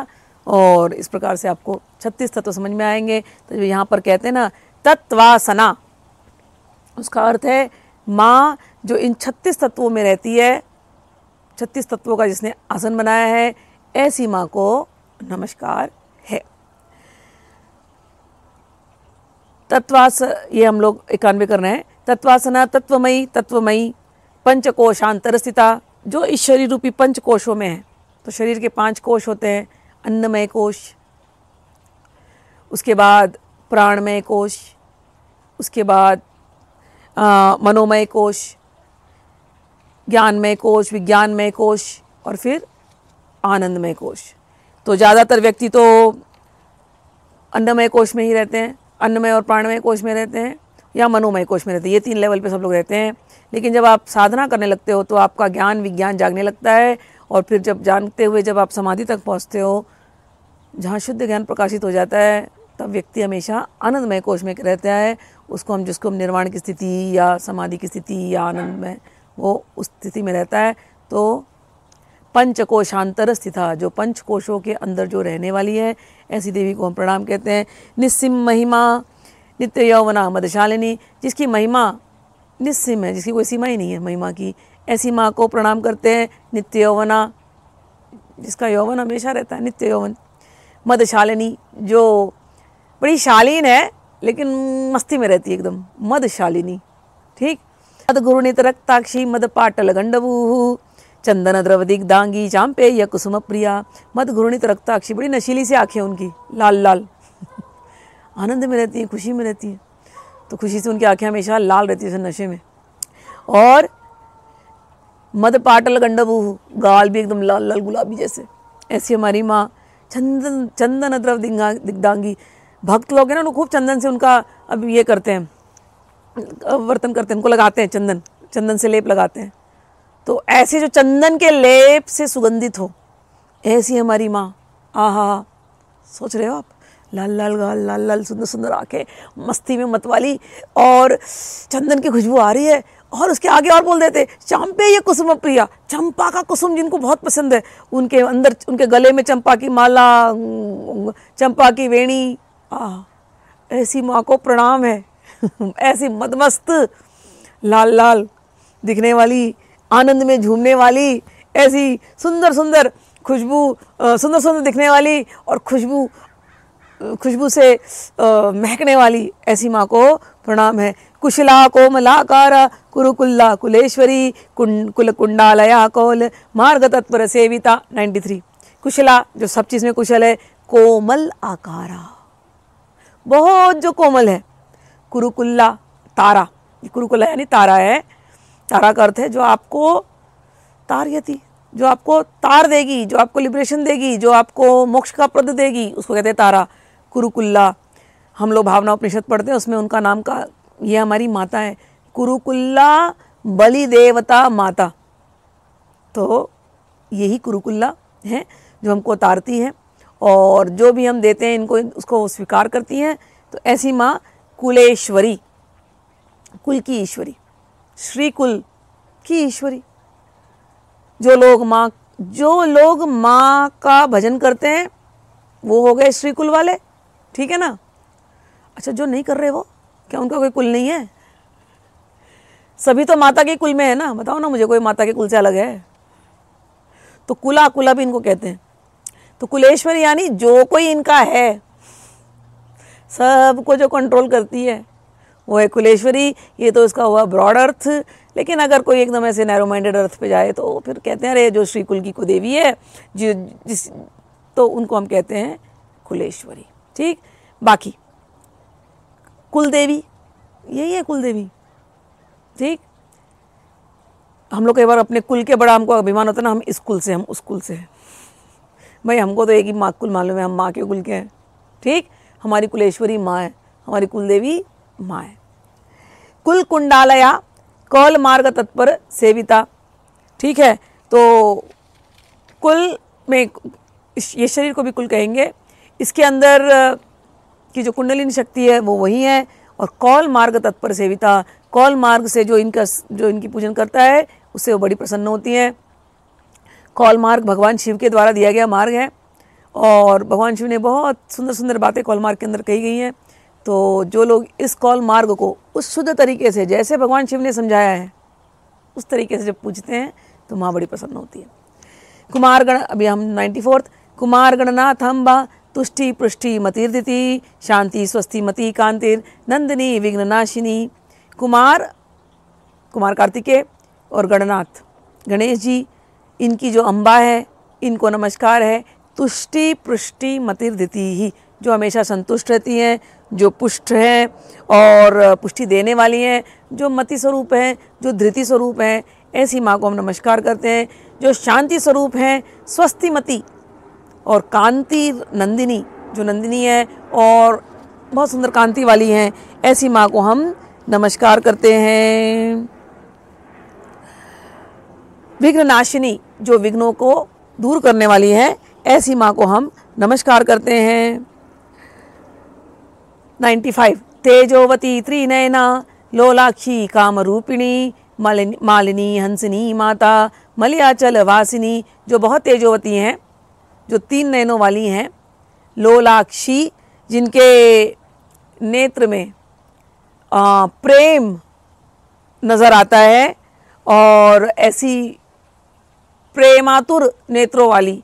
और इस प्रकार से आपको छत्तीस तत्व समझ में आएंगे तो जो यहाँ पर कहते हैं ना तत्वासना उसका अर्थ है माँ जो इन छत्तीस तत्वों में रहती है छत्तीस तत्वों का जिसने आसन बनाया है ऐसी माँ को नमस्कार है तत्वास ये हम लोग इक्यानवे कर रहे हैं तत्वासना तत्वमयी तत्वमयी पंचकोशांतर स्थिता जो ईश्वरी रूपी पंचकोशों में है तो शरीर के पांच कोश होते हैं अन्नमय कोश उसके बाद प्राणमय कोश उसके बाद मनोमय कोश ज्ञानमय कोश विज्ञानमय कोश और फिर आनंदमय कोश तो ज़्यादातर व्यक्ति तो अन्नमय कोश में ही रहते हैं अन्नमय और प्राणमय कोश में रहते हैं या मनोमय कोश में रहते हैं ये तीन लेवल पे सब लोग रहते हैं लेकिन जब आप साधना करने लगते हो तो आपका ज्ञान विज्ञान जागने लगता है और फिर जब जानते हुए जब आप समाधि तक पहुँचते हो जहाँ शुद्ध ज्ञान प्रकाशित हो जाता है तब व्यक्ति हमेशा आनंदमय कोश में रहता है उसको हम जिसको हम निर्माण की स्थिति या समाधि की स्थिति या आनंदमय वो उस स्थिति में रहता है तो पंचकोशांतर स्थिता जो पंच कोशों के अंदर जो रहने वाली है ऐसी देवी को हम प्रणाम कहते हैं निस्सिम महिमा नित्य यौवना मदशालिनी जिसकी महिमा निस्सिम है जिसकी कोई सीमा ही नहीं है महिमा की ऐसी माँ को प्रणाम करते हैं नित्य यौवना जिसका यौवन हमेशा रहता है नित्य यौवन मदशालिनी जो बड़ी शालीन है लेकिन मस्ती में रहती है एकदम मदशालिनी ठीक रक्ताक्षी पाटल गंडवू चंदन द्रव दिग्दांगी चांपे या कुसुम प्रिया मदगुरुणित रक्ताक्षी बड़ी नशीली से आँखें उनकी लाल लाल आनंद में रहती हैं खुशी में रहती हैं तो खुशी से उनकी आँखें हमेशा लाल रहती है नशे में और मद पाटल गंडवू गाल भी एकदम लाल लाल गुलाबी जैसे ऐसी हमारी माँ चंदन चंदन अद्रव दिग्दांगी भक्त लोग हैं ना लोग खूब चंदन से उनका अब ये करते हैं वर्तन करते हैं उनको लगाते हैं चंदन चंदन से लेप लगाते हैं तो ऐसे जो चंदन के लेप से सुगंधित हो ऐसी हमारी माँ हा सोच रहे हो आप लाल लाल गाल लाल लाल सुंदर सुंदर आँखें मस्ती में मतवाली और चंदन की खुशबू आ रही है और उसके आगे और बोल देते चंपे ये कुसुम प्रिया चंपा का कुसुम जिनको बहुत पसंद है उनके अंदर उनके गले में चंपा की माला चंपा की वेणी आ ऐसी माँ को प्रणाम है ऐसी मदमस्त लाल लाल दिखने वाली आनंद में झूमने वाली ऐसी सुंदर सुंदर खुशबू सुंदर सुंदर दिखने वाली और खुशबू खुशबू से महकने वाली ऐसी माँ को प्रणाम है कुशला कोमलाकार कुरुकुल्ला कुलेश्वरी कुंड कुल कुंडालया कौल मार्ग तत्पर सेविता नाइन्टी थ्री कुशला जो सब चीज़ में कुशल है कोमल आकारा बहुत जो कोमल है कुरुकुल्ला तारा कुरुकुल्ला यानी तारा है तारा का अर्थ है जो आपको तार यति जो आपको तार देगी जो आपको लिबरेशन देगी जो आपको मोक्ष का प्रद देगी उसको कहते हैं तारा कुरुकुल्ला हम लोग भावना उपनिषद पढ़ते हैं उसमें उनका नाम का ये हमारी माता है कुरुकुल्ला बलि देवता माता तो यही कुरुकुल्ला है जो हमको तारती है और जो भी हम देते हैं इनको उसको स्वीकार करती हैं तो ऐसी माँ कुलेश्वरी कुल की ईश्वरी श्री कुल की ईश्वरी जो लोग माँ जो लोग माँ का भजन करते हैं वो हो गए श्री कुल वाले ठीक है ना अच्छा जो नहीं कर रहे वो क्या उनका कोई कुल नहीं है सभी तो माता के कुल में है ना बताओ ना मुझे कोई माता के कुल से अलग है तो कुला कुला भी इनको कहते हैं तो कुलेश्वर यानी जो कोई इनका है सब को जो कंट्रोल करती है वो है कुलेश्वरी ये तो इसका हुआ ब्रॉड अर्थ लेकिन अगर कोई एकदम ऐसे नैरो माइंडेड अर्थ पे जाए तो फिर कहते हैं अरे जो श्री कुल की कुदेवी है जो जिस तो उनको हम कहते हैं कुलेश्वरी ठीक बाकी कुल देवी यही है कुल देवी ठीक हम लोग कई बार अपने कुल के बड़ा हमको अभिमान होता है ना हम इस कुल से हम उस कुल से हैं भाई हमको तो एक ही माँ कुल मालूम है हम माँ के कुल के हैं ठीक हमारी कुलेश्वरी माँ है हमारी कुलदेवी माँ है कुल कुंडालया कौल मार्ग तत्पर सेविता ठीक है तो कुल में ये शरीर को भी कुल कहेंगे इसके अंदर की जो कुंडलिन शक्ति है वो वही है और कौल मार्ग तत्पर सेविता कौल मार्ग से जो इनका जो इनकी पूजन करता है उससे वो बड़ी प्रसन्न होती हैं कौल मार्ग भगवान शिव के द्वारा दिया गया मार्ग है और भगवान शिव ने बहुत सुंदर सुंदर बातें कॉल मार्ग के अंदर कही गई हैं तो जो लोग इस कॉल मार्ग को उस शुद्ध तरीके से जैसे भगवान शिव ने समझाया है उस तरीके से जब पूछते हैं तो माँ बड़ी प्रसन्न होती है कुमारगण अभी हम नाइन्टी फोर्थ कुमारगणनाथ हम्बा तुष्टि पृष्टि दि शांति स्वस्ति मति कांतिर नंदिनी विघ्ननाशिनी कुमार कुमार कार्तिकेय और गणनाथ गणेश जी इनकी जो अम्बा है इनको नमस्कार है तुष्टि पुष्टि देती ही जो हमेशा संतुष्ट रहती हैं जो पुष्ट हैं और पुष्टि देने वाली हैं जो मति स्वरूप हैं जो धृति स्वरूप हैं ऐसी माँ को हम नमस्कार करते हैं जो शांति स्वरूप हैं स्वस्ति मति और कांति नंदिनी जो नंदिनी है और बहुत सुंदर कांति वाली हैं ऐसी माँ को हम नमस्कार करते हैं विघ्न नाशिनी जो विघ्नों को दूर करने वाली है ऐसी माँ को हम नमस्कार करते हैं 95 तेजोवती त्रिनयना लोलाक्षी कामरूपिणी मालिनी मालिनी हंसनी माता मलियाचल वासिनी जो बहुत तेजोवती हैं जो तीन नयनों वाली हैं लोलाक्षी जिनके नेत्र में आ, प्रेम नज़र आता है और ऐसी प्रेमातुर नेत्रों वाली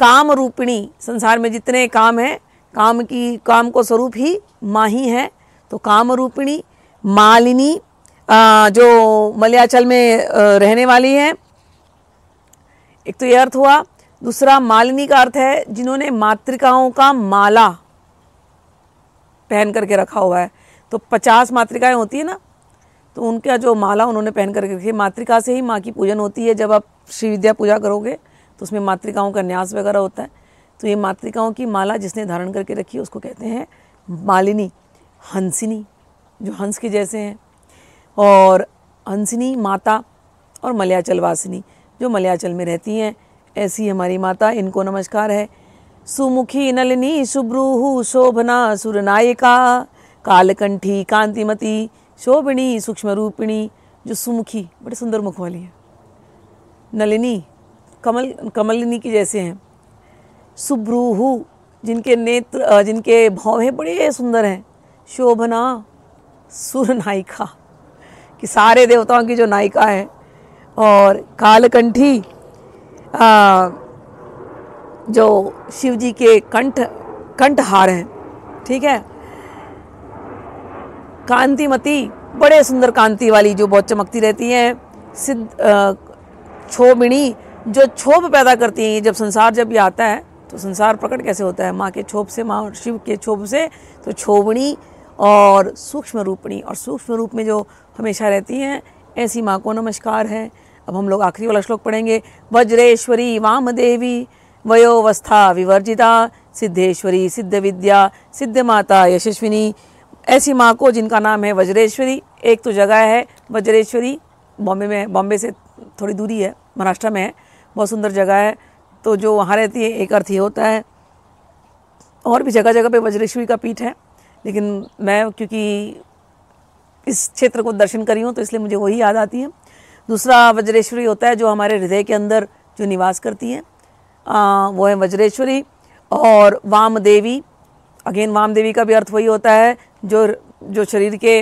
काम रूपिणी संसार में जितने काम हैं काम की काम को स्वरूप ही माँ ही है तो काम रूपिणी मालिनी जो मलयाचल में रहने वाली है एक तो ये अर्थ हुआ दूसरा मालिनी का अर्थ है जिन्होंने मातृकाओं का माला पहन करके रखा हुआ है तो पचास मातृकाएं होती है ना तो उनका जो माला उन्होंने पहन करके रखी मातृका से ही माँ की पूजन होती है जब आप श्री विद्या पूजा करोगे तो उसमें मातृकाओं का न्यास वगैरह होता है तो ये मातृकाओं की माला जिसने धारण करके रखी है उसको कहते हैं मालिनी हंसिनी जो हंस के जैसे हैं और हंसिनी माता और मलयाचल वासिनी जो मलयाचल में रहती हैं ऐसी हमारी माता इनको नमस्कार है सुमुखी नलिनी सुब्रूहु शोभना सुरनायिका कालकंठी कांतिमती शोभिणी सूक्ष्म रूपिणी जो सुमुखी बड़े सुंदर मुख वाली है नलिनी कमल कमलिनी की जैसे हैं सुब्रूहु जिनके नेत्र जिनके भाव हैं बड़े सुंदर हैं शोभना सुर नायिका कि सारे देवताओं की जो नायिका है और कालकंठी जो शिव जी के कंठ कंठहार हैं ठीक है कांतिमती बड़े सुंदर कांति वाली जो बहुत चमकती रहती हैं सिद्ध क्षोभिणी जो क्षोभ पैदा करती हैं जब संसार जब ये आता है तो संसार प्रकट कैसे होता है माँ के क्षोभ से माँ और शिव के क्षोभ से तो क्षोभणी और सूक्ष्म रूपणी और सूक्ष्म रूप में जो हमेशा रहती हैं ऐसी माँ को नमस्कार है अब हम लोग आखिरी वाला श्लोक पढ़ेंगे वज्रेश्वरी वाम देवी वयोवस्था विवर्जिता सिद्धेश्वरी सिद्ध विद्या सिद्ध माता यशस्विनी ऐसी माँ को जिनका नाम है वज्रेश्वरी एक तो जगह है वज्रेश्वरी बॉम्बे में बॉम्बे से थोड़ी दूरी है महाराष्ट्र में है बहुत सुंदर जगह है तो जो वहाँ रहती है एक अर्थ ये होता है और भी जगह जगह पे वज्रेश्वरी का पीठ है लेकिन मैं क्योंकि इस क्षेत्र को दर्शन करी हूँ तो इसलिए मुझे वही याद आती है दूसरा वज्रेश्वरी होता है जो हमारे हृदय के अंदर जो निवास करती है आ, वो है वज्रेश्वरी और वाम देवी अगेन वाम देवी का भी अर्थ वही होता है जो जो शरीर के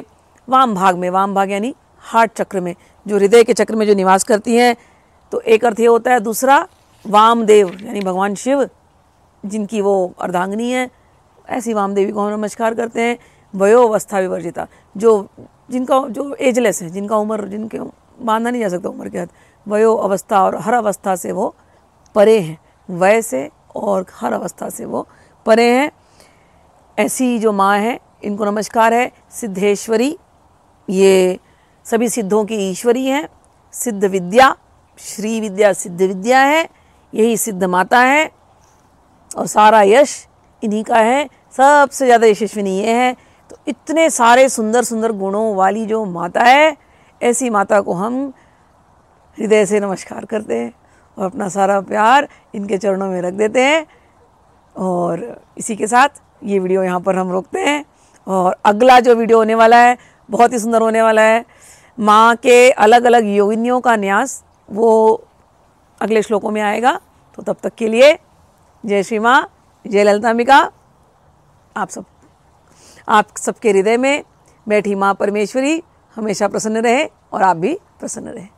वाम भाग में वाम भाग यानी हार्ट चक्र में जो हृदय के चक्र में जो निवास करती हैं तो एक अर्थ ये होता है दूसरा वामदेव यानी भगवान शिव जिनकी वो अर्धांगनी है ऐसी वामदेवी को हम नमस्कार करते हैं वयोवस्था विवर्जिता जो जिनका जो एजलेस है जिनका उम्र जिनके बांधा नहीं जा सकता उम्र के हद वयो अवस्था और हर अवस्था से वो परे हैं वय से और हर अवस्था से वो परे हैं ऐसी जो माँ है इनको नमस्कार है सिद्धेश्वरी ये सभी सिद्धों की ईश्वरी हैं सिद्ध विद्या श्री विद्या सिद्ध विद्या है यही सिद्ध माता है और सारा यश इन्हीं का है सबसे ज़्यादा यशस्विनी ये है तो इतने सारे सुंदर सुंदर गुणों वाली जो माता है ऐसी माता को हम हृदय से नमस्कार करते हैं और अपना सारा प्यार इनके चरणों में रख देते हैं और इसी के साथ ये वीडियो यहाँ पर हम रोकते हैं और अगला जो वीडियो होने वाला है बहुत ही सुंदर होने वाला है माँ के अलग अलग योगिनियों का न्यास वो अगले श्लोकों में आएगा तो तब तक के लिए जय श्री माँ जय ललताम्बिका आप सब आप सबके हृदय में बैठी माँ परमेश्वरी हमेशा प्रसन्न रहे और आप भी प्रसन्न रहे